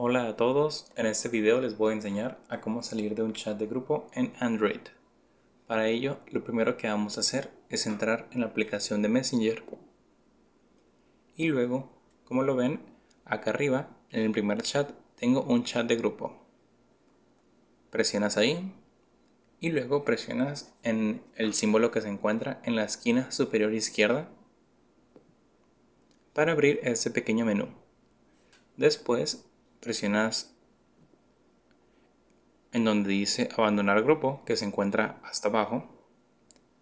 Hola a todos, en este video les voy a enseñar a cómo salir de un chat de grupo en Android. Para ello, lo primero que vamos a hacer es entrar en la aplicación de Messenger. Y luego, como lo ven, acá arriba, en el primer chat, tengo un chat de grupo. Presionas ahí y luego presionas en el símbolo que se encuentra en la esquina superior izquierda para abrir ese pequeño menú. Después presionas en donde dice abandonar grupo, que se encuentra hasta abajo.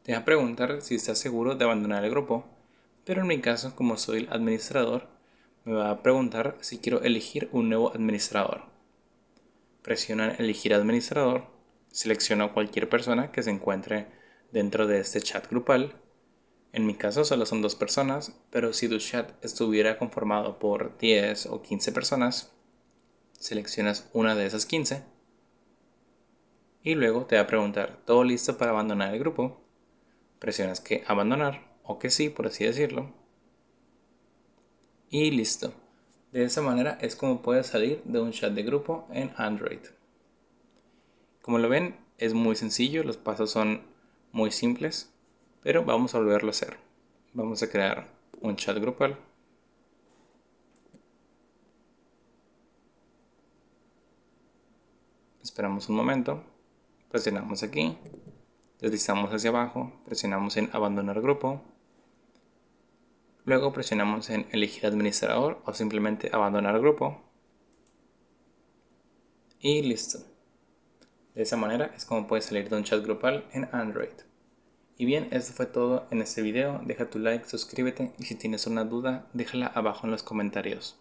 Te va a preguntar si estás seguro de abandonar el grupo, pero en mi caso, como soy el administrador, me va a preguntar si quiero elegir un nuevo administrador. Presiona elegir administrador, selecciono cualquier persona que se encuentre dentro de este chat grupal. En mi caso solo son dos personas, pero si tu chat estuviera conformado por 10 o 15 personas, Seleccionas una de esas 15 y luego te va a preguntar todo listo para abandonar el grupo. Presionas que abandonar o que sí, por así decirlo. Y listo. De esa manera es como puedes salir de un chat de grupo en Android. Como lo ven, es muy sencillo, los pasos son muy simples, pero vamos a volverlo a hacer. Vamos a crear un chat grupal esperamos un momento, presionamos aquí, deslizamos hacia abajo, presionamos en abandonar grupo, luego presionamos en elegir administrador o simplemente abandonar grupo y listo. De esa manera es como puedes salir de un chat grupal en Android. Y bien, esto fue todo en este video, deja tu like, suscríbete y si tienes una duda déjala abajo en los comentarios.